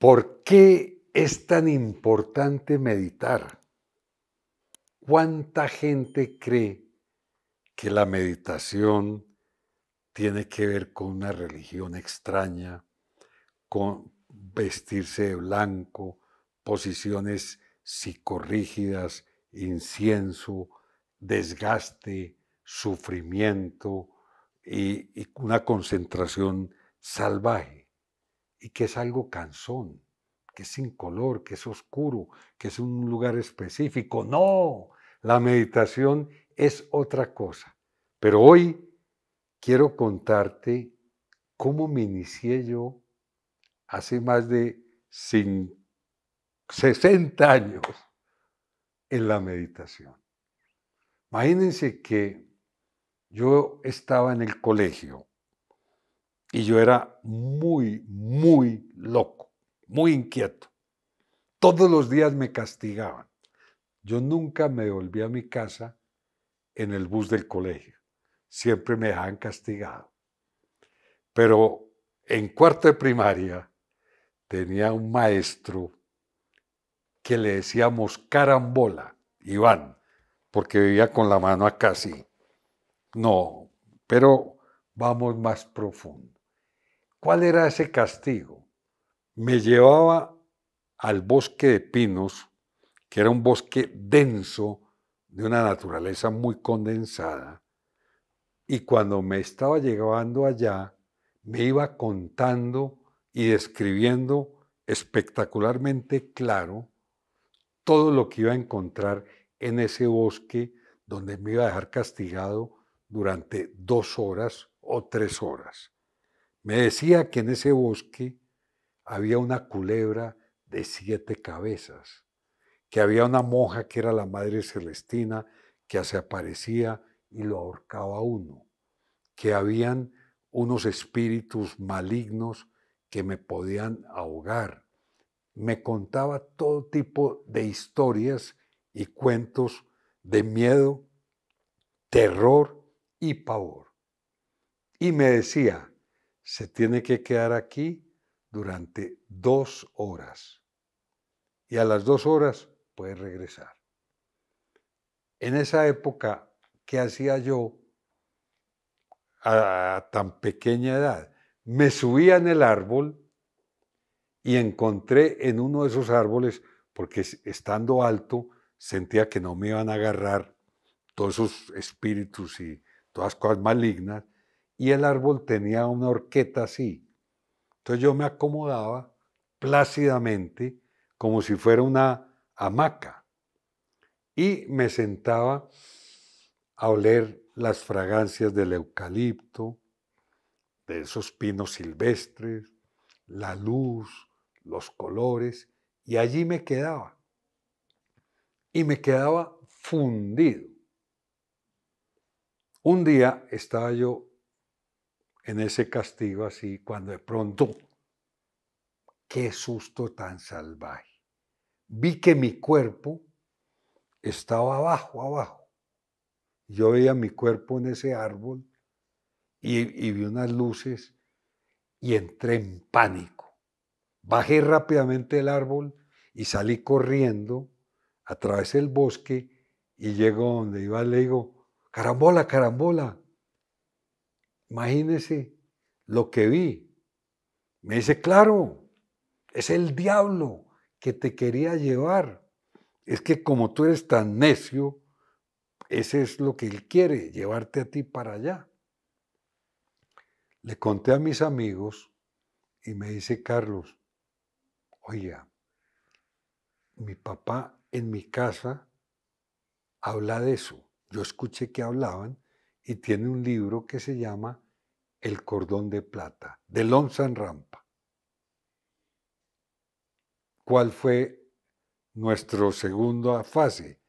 ¿Por qué es tan importante meditar? ¿Cuánta gente cree que la meditación tiene que ver con una religión extraña, con vestirse de blanco, posiciones psicorrígidas, incienso, desgaste, sufrimiento y, y una concentración salvaje? y que es algo cansón, que es sin color, que es oscuro, que es un lugar específico. No, la meditación es otra cosa. Pero hoy quiero contarte cómo me inicié yo hace más de 60 años en la meditación. Imagínense que yo estaba en el colegio y yo era muy, muy loco, muy inquieto. Todos los días me castigaban. Yo nunca me volví a mi casa en el bus del colegio. Siempre me dejaban castigado. Pero en cuarto de primaria tenía un maestro que le decíamos carambola, Iván, porque vivía con la mano acá así. No, pero vamos más profundo. ¿Cuál era ese castigo? Me llevaba al bosque de pinos, que era un bosque denso, de una naturaleza muy condensada, y cuando me estaba llegando allá, me iba contando y describiendo espectacularmente claro todo lo que iba a encontrar en ese bosque donde me iba a dejar castigado durante dos horas o tres horas. Me decía que en ese bosque había una culebra de siete cabezas, que había una monja que era la Madre Celestina, que se aparecía y lo ahorcaba uno, que habían unos espíritus malignos que me podían ahogar. Me contaba todo tipo de historias y cuentos de miedo, terror y pavor. Y me decía, se tiene que quedar aquí durante dos horas. Y a las dos horas puede regresar. En esa época ¿qué hacía yo a tan pequeña edad, me subía en el árbol y encontré en uno de esos árboles, porque estando alto sentía que no me iban a agarrar todos esos espíritus y todas cosas malignas, y el árbol tenía una horqueta así. Entonces yo me acomodaba plácidamente como si fuera una hamaca y me sentaba a oler las fragancias del eucalipto, de esos pinos silvestres, la luz, los colores, y allí me quedaba. Y me quedaba fundido. Un día estaba yo en ese castigo así, cuando de pronto, qué susto tan salvaje. Vi que mi cuerpo estaba abajo, abajo. Yo veía mi cuerpo en ese árbol y, vi unas luces y entré en pánico. Bajé rápidamente del árbol y salí corriendo, a través del bosque y llego donde iba, le digo, carambola, carambola, Imagínese lo que vi. Me dice, claro, es el diablo que te quería llevar. Es que como tú eres tan necio, ese es lo que él quiere, llevarte a ti para allá. Le conté a mis amigos y me dice Carlos, oiga, mi papá en mi casa habla de eso. Yo escuché que hablaban y tiene un libro que se llama El cordón de plata, de Lonzan Rampa. ¿Cuál fue nuestra segunda fase?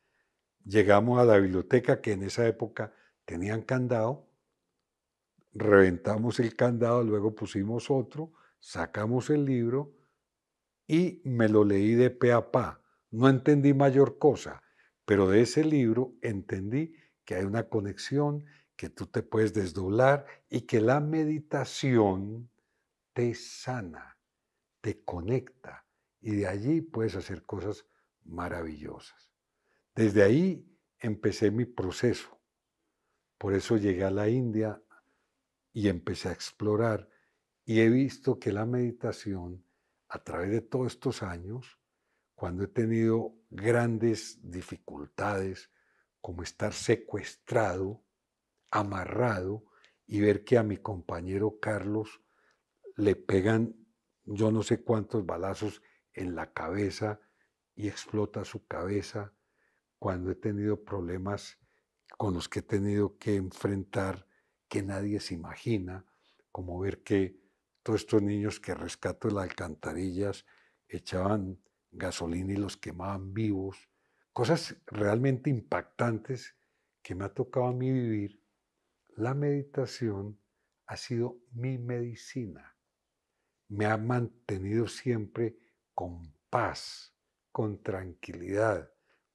Llegamos a la biblioteca que en esa época tenían candado, reventamos el candado, luego pusimos otro, sacamos el libro y me lo leí de pe a pa. No entendí mayor cosa, pero de ese libro entendí que hay una conexión que tú te puedes desdoblar y que la meditación te sana, te conecta y de allí puedes hacer cosas maravillosas. Desde ahí empecé mi proceso. Por eso llegué a la India y empecé a explorar y he visto que la meditación a través de todos estos años, cuando he tenido grandes dificultades, como estar secuestrado amarrado y ver que a mi compañero Carlos le pegan yo no sé cuántos balazos en la cabeza y explota su cabeza cuando he tenido problemas con los que he tenido que enfrentar que nadie se imagina, como ver que todos estos niños que rescato de las alcantarillas echaban gasolina y los quemaban vivos, cosas realmente impactantes que me ha tocado a mí vivir la meditación ha sido mi medicina. Me ha mantenido siempre con paz, con tranquilidad,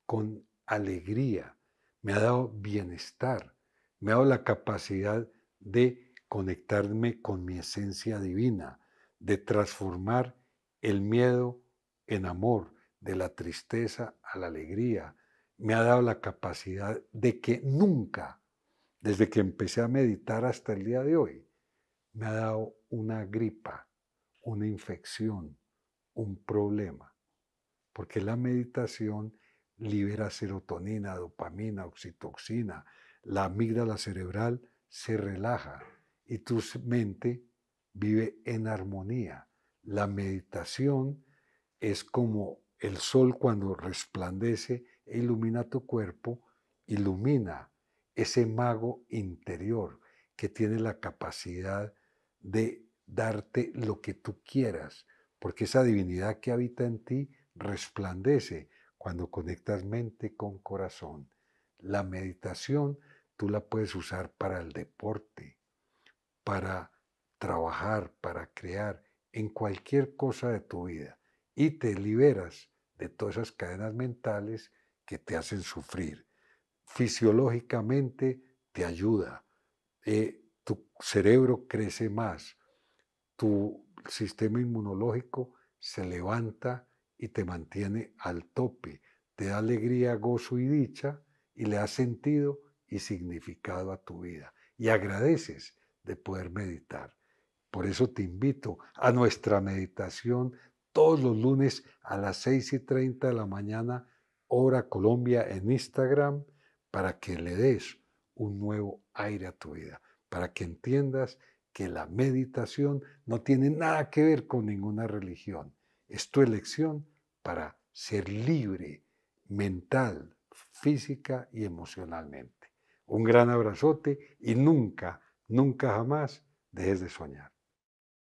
con alegría. Me ha dado bienestar. Me ha dado la capacidad de conectarme con mi esencia divina, de transformar el miedo en amor, de la tristeza a la alegría. Me ha dado la capacidad de que nunca desde que empecé a meditar hasta el día de hoy, me ha dado una gripa, una infección, un problema, porque la meditación libera serotonina, dopamina, oxitoxina, la amígdala cerebral se relaja y tu mente vive en armonía. La meditación es como el sol cuando resplandece e ilumina tu cuerpo, ilumina ese mago interior que tiene la capacidad de darte lo que tú quieras, porque esa divinidad que habita en ti resplandece cuando conectas mente con corazón. La meditación tú la puedes usar para el deporte, para trabajar, para crear, en cualquier cosa de tu vida y te liberas de todas esas cadenas mentales que te hacen sufrir fisiológicamente te ayuda. Eh, tu cerebro crece más, tu sistema inmunológico se levanta y te mantiene al tope, te da alegría, gozo y dicha y le da sentido y significado a tu vida. Y agradeces de poder meditar. Por eso te invito a nuestra meditación todos los lunes a las 6 y 30 de la mañana, hora Colombia en Instagram para que le des un nuevo aire a tu vida, para que entiendas que la meditación no tiene nada que ver con ninguna religión. Es tu elección para ser libre mental, física y emocionalmente. Un gran abrazote y nunca, nunca jamás dejes de soñar.